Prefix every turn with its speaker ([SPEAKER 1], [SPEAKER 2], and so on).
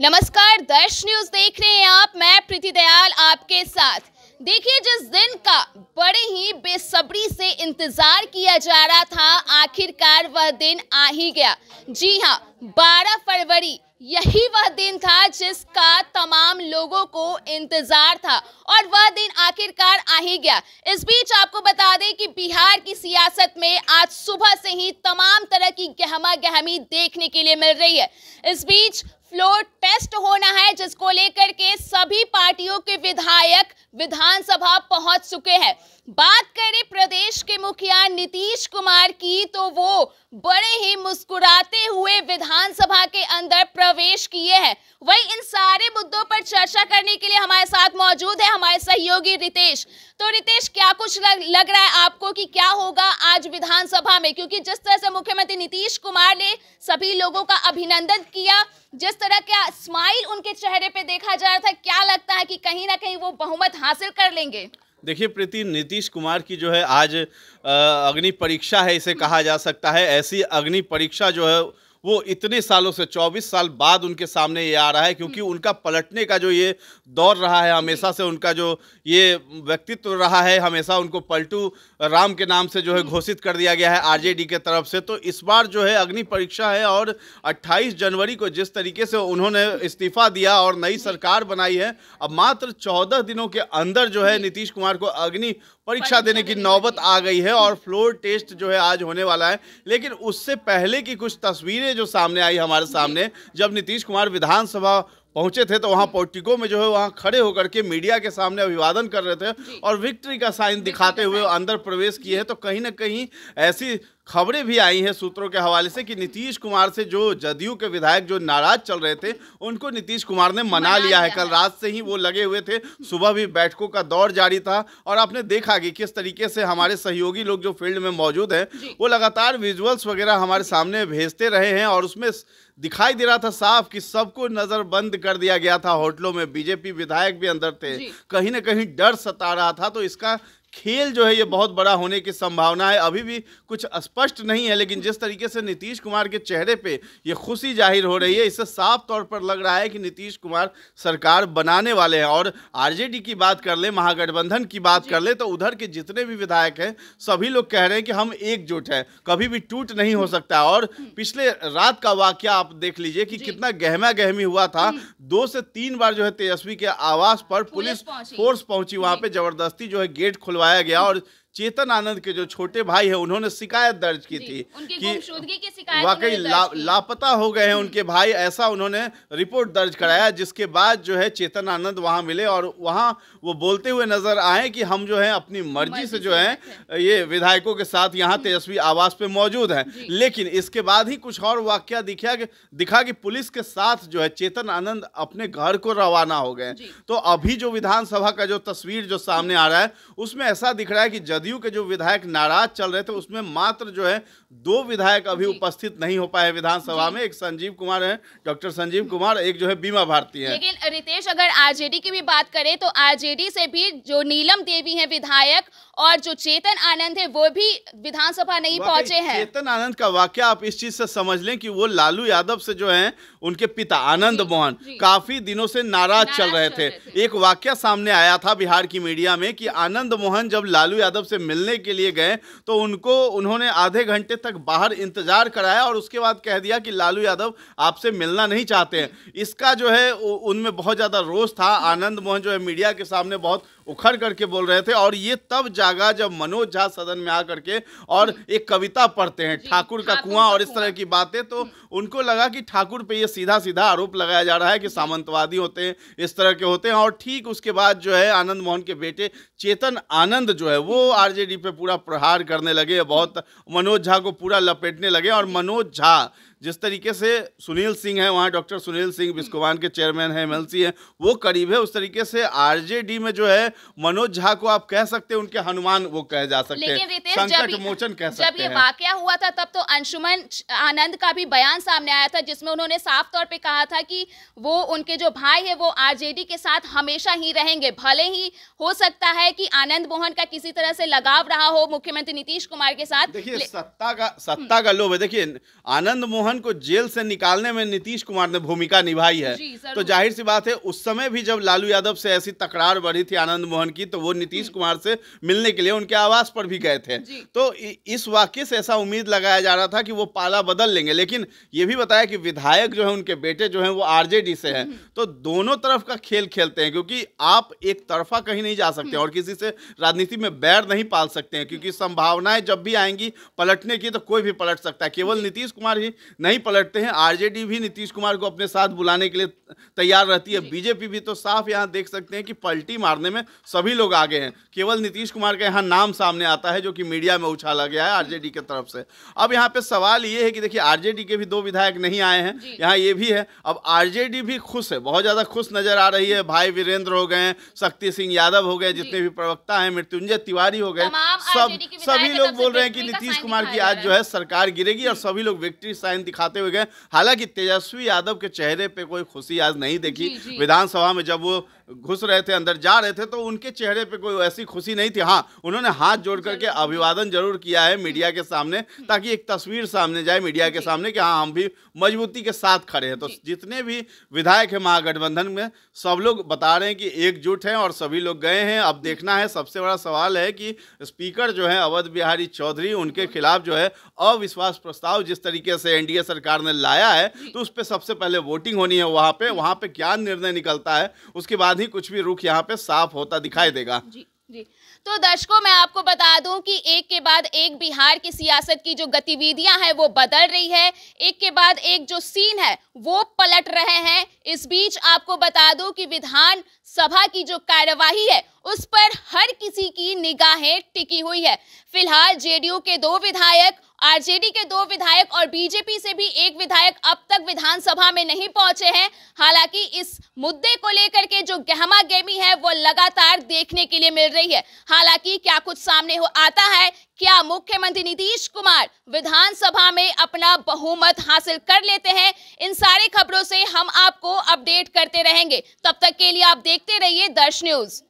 [SPEAKER 1] नमस्कार दर्श न्यूज देख रहे हैं आप मैं प्रीति दयाल आपके साथ देखिए जिस दिन का बड़े ही बेसब्री से इंतजार किया जा रहा था आखिरकार वह दिन आ ही गया जी हाँ 12 फरवरी यही वह दिन था जिसका तमाम लोगों को इंतजार था और वह दिन आखिरकार आ ही गया इस बीच आपको बता दें कि बिहार की सियासत में आज सुबह से ही तमाम तरह की गहमा गहमी देखने के लिए मिल रही है इस बीच फ्लोर टेस्ट होना है जिसको लेकर के सभी पार्टियों के विधायक विधानसभा पहुंच चुके हैं बात करें प्रदेश के मुखिया नीतीश कुमार की तो वो बड़े ही मुस्कुराते हुए विधानसभा के अंदर प्रवेश किए हैं वही इन सारे मुद्दों पर चर्चा करने के लिए हमारे साथ मौजूद है हमारे सहयोगी रितेश तो रितेश क्या कुछ लग, लग रहा है आपको कि क्या होगा आज विधानसभा में क्योंकि जिस तरह से मुख्यमंत्री नीतीश कुमार ने सभी लोगों का अभिनंदन किया जिस तरह का स्माइल उनके चेहरे पे देखा जा रहा था क्या लगता है कि कहीं ना कहीं वो बहुमत हासिल कर लेंगे
[SPEAKER 2] देखिए प्रीति नीतीश कुमार की जो है आज अग्नि परीक्षा है इसे कहा जा सकता है ऐसी अग्नि परीक्षा जो है वो इतने सालों से 24 साल बाद उनके सामने ये आ रहा है क्योंकि हम्म। उनका पलटने का जो ये दौर रहा है हमेशा से उनका जो ये व्यक्तित्व रहा है हमेशा उनको पलटू राम के नाम से जो है हम्म। घोषित कर दिया गया है आरजेडी के तरफ से तो इस बार जो है अग्नि परीक्षा है और 28 जनवरी को जिस तरीके से उन्होंने इस्तीफा दिया और नई सरकार बनाई है अब मात्र चौदह दिनों के अंदर जो है नीतीश कुमार को अग्नि परीक्षा देने की नौबत आ गई है और फ्लोर टेस्ट जो है आज होने वाला है लेकिन उससे पहले की कुछ तस्वीरें जो सामने आई हमारे सामने जब नीतीश कुमार विधानसभा पहुंचे थे तो वहाँ पोर्टिको में जो है वहाँ खड़े होकर के मीडिया के सामने अभिवादन कर रहे थे और विक्ट्री का साइन दिखाते तो हुए अंदर प्रवेश किए हैं तो कहीं ना कहीं ऐसी खबरें भी आई हैं सूत्रों के हवाले से कि नीतीश कुमार से जो जदयू के विधायक जो नाराज चल रहे थे उनको नीतीश कुमार ने मना, मना लिया, है कल रात से ही वो लगे हुए थे सुबह भी बैठकों का दौर जारी था और आपने देखा कि किस तरीके से हमारे सहयोगी लोग जो फील्ड में मौजूद हैं वो लगातार विजुअल्स वगैरह हमारे सामने भेजते रहे हैं और उसमें दिखाई दे रहा था साफ कि सबको नज़र बंद कर दिया गया था होटलों में बीजेपी विधायक भी अंदर थे कहीं ना कहीं डर सता रहा था तो इसका खेल जो है ये बहुत बड़ा होने की संभावना है अभी भी कुछ स्पष्ट नहीं है लेकिन जिस तरीके से नीतीश कुमार के चेहरे पे ये खुशी जाहिर हो रही है इससे साफ तौर पर लग रहा है कि नीतीश कुमार सरकार बनाने वाले हैं और आरजेडी की बात कर ले महागठबंधन की बात कर ले तो उधर के जितने भी विधायक हैं सभी लोग कह रहे हैं कि हम एकजुट हैं कभी भी टूट नहीं हो सकता और हम्म। पिछले रात का वाक्य आप देख लीजिए कि कितना गहमा गहमी हुआ था हम्म। दो से तीन बार जो है तेजस्वी के आवास पर पुलिस फोर्स पहुंची वहां पर जबरदस्ती जो है गेट खुलवा करवाया गया और चेतन आनंद के जो छोटे भाई हैं उन्होंने शिकायत दर्ज की थी कि
[SPEAKER 1] वाकई लापता हो गए हैं हम्म। उनके
[SPEAKER 2] भाई ऐसा उन्होंने रिपोर्ट दर्ज कराया जिसके बाद जो है चेतन आनंद वहां मिले और वहां वो बोलते हुए नजर आए कि हम जो है अपनी मर्जी से जो है ये विधायकों के साथ यहाँ हम्म। तेजस्वी आवास पे मौजूद है लेकिन इसके बाद ही कुछ और वाक्य दिखा दिखा कि पुलिस के साथ जो है चेतन आनंद अपने घर को रवाना हो गए तो अभी जो विधानसभा का जो तस्वीर जो सामने आ रहा है उसमें ऐसा दिख रहा है कि जदयू के जो विधायक नाराज चल रहे थे उसमें मात्र जो है दो विधायक अभी उपस्थित नहीं हो पाए विधानसभा में एक संजीव कुमार है डॉक्टर संजीव कुमार एक जो है बीमा भारती है लेकिन
[SPEAKER 1] रितेश अगर आरजेडी की भी बात करें तो आरजेडी से भी जो नीलम देवी है विधायक और जो चेतन आनंद है वो भी विधानसभा नहीं पहुंचे हैं चेतन
[SPEAKER 2] आनंद का वाक्य आप इस चीज से समझ लें कि वो लालू यादव से जो है उनके पिता आनंद मोहन काफी दिनों से नाराज चल रहे थे एक वाक्य सामने आया था बिहार की मीडिया में कि आनंद मोहन जब लालू यादव से से मिलने के लिए गए तो उनको उन्होंने आधे घंटे तक बाहर इंतजार कराया और उसके बाद कह दिया कि लालू यादव आपसे मिलना नहीं चाहते हैं इसका जो है उनमें बहुत ज़्यादा रोष था आनंद मोहन जो है मीडिया के सामने बहुत उखड़ करके बोल रहे थे और ये तब जागा जब मनोज झा सदन में आकर के और एक कविता पढ़ते हैं ठाकुर का कुआं और इस तरह की बातें तो हम्म। उनको लगा कि ठाकुर पे ये सीधा सीधा आरोप लगाया जा रहा है कि सामंतवादी होते हैं इस तरह के होते हैं और ठीक उसके बाद जो है आनंद मोहन के बेटे चेतन आनंद जो है वो आर पे पूरा प्रहार करने लगे बहुत हम्म। मनोज झा को पूरा लपेटने लगे और मनोज झा जिस तरीके से सुनील सिंह है वहाँ डॉक्टर सुनील सिंह बिस्कुमान के चेयरमैन हैं एम हैं वो करीब है उस तरीके से आरजेडी में जो है मनोज झा को आप कह सकते हैं उनके हनुमान वो कह जा सकते हैं संकट मोचन कह सकते जब ये वाकया
[SPEAKER 1] हुआ था तब तो अंशुमन आनंद का भी बयान सामने आया था जिसमें उन्होंने साफ तौर पर कहा था कि वो उनके जो भाई है वो आरजेडी के साथ हमेशा ही रहेंगे भले ही हो सकता है कि आनंद मोहन का किसी तरह से लगाव रहा हो मुख्यमंत्री नीतीश कुमार के साथ देखिए
[SPEAKER 2] सत्ता का सत्ता का लोभ है देखिए आनंद मोहन पासवान को जेल से निकालने में नीतीश कुमार ने भूमिका निभाई है तो जाहिर सी बात है उस समय भी जब लालू यादव से ऐसी तकरार बढ़ी थी आनंद मोहन की तो वो नीतीश हम्म। कुमार से मिलने के लिए उनके आवास पर भी गए थे तो इस वाक्य से ऐसा उम्मीद लगाया जा रहा था कि वो पाला बदल लेंगे लेकिन ये भी बताया कि विधायक जो है उनके बेटे जो है वो आरजेडी से है हम्म। तो दोनों तरफ का खेल खेलते हैं क्योंकि आप एक तरफा कहीं नहीं जा सकते हम्म। और किसी से राजनीति में बैर नहीं पाल सकते हैं क्योंकि संभावनाएं जब भी आएंगी पलटने की तो कोई भी पलट सकता है केवल नीतीश कुमार ही नहीं पलटते हैं आरजेडी भी नीतीश कुमार को अपने साथ बुलाने के लिए तैयार रहती है बीजेपी भी तो साफ यहाँ देख सकते हैं कि पलटी मारने में सभी लोग आगे हैं केवल नीतीश कुमार का यहाँ नाम सामने आता है जो कि मीडिया में उछाला गया है आरजेडी की तरफ से अब यहाँ पे सवाल ये है कि देखिए आरजेडी के भी दो विधायक नहीं आए हैं यहाँ ये भी है अब आरजेडी भी खुश है बहुत ज़्यादा खुश नजर आ रही है भाई वीरेंद्र हो गए शक्ति सिंह यादव हो गए जितने भी प्रवक्ता हैं मृत्युंजय तिवारी हो गए सब सभी लोग बोल रहे हैं कि नीतीश कुमार की आज जो है सरकार गिरेगी और सभी लोग विक्ट्री साइन दिखाते हुए गए हालांकि तेजस्वी यादव के चेहरे पे कोई खुशी आज नहीं देखी विधानसभा में जब वो घुस रहे थे अंदर जा रहे थे तो उनके चेहरे पे कोई ऐसी खुशी नहीं थी हाँ उन्होंने हाथ जोड़ करके अभिवादन जरूर किया है मीडिया के सामने ताकि एक तस्वीर सामने जाए मीडिया के सामने कि हाँ हम भी मजबूती के साथ खड़े हैं तो जितने भी विधायक हैं महागठबंधन में सब लोग बता रहे हैं कि एकजुट हैं और सभी लोग गए हैं अब देखना है सबसे बड़ा सवाल है कि स्पीकर जो है अवध बिहारी चौधरी उनके खिलाफ जो है अविश्वास प्रस्ताव जिस तरीके से एन सरकार ने लाया है तो उस पर सबसे पहले वोटिंग होनी है वहाँ पर वहाँ पर क्या निर्णय निकलता है उसके बाद बाद ही कुछ भी रुख यहाँ पे साफ होता दिखाई देगा जी
[SPEAKER 1] जी तो दर्शकों मैं आपको बता दूं कि एक के बाद एक बिहार की सियासत की जो गतिविधियां हैं वो बदल रही है एक के बाद एक जो सीन है वो पलट रहे हैं इस बीच आपको बता दूं कि विधान सभा की जो कार्यवाही है उस पर हर किसी की निगाहें टिकी हुई है फिलहाल जेडीयू के दो विधायक आरजेडी के दो विधायक और बीजेपी से भी एक विधायक अब तक विधानसभा में नहीं पहुंचे हैं हालांकि इस मुद्दे को लेकर के जो गहमा गहमी है वो लगातार देखने के लिए मिल रही है हालांकि क्या कुछ सामने हो आता है क्या मुख्यमंत्री नीतीश कुमार विधानसभा में अपना बहुमत हासिल कर लेते हैं इन सारी खबरों से हम आपको अपडेट करते रहेंगे तब तक के लिए आप देखते रहिए दर्श न्यूज़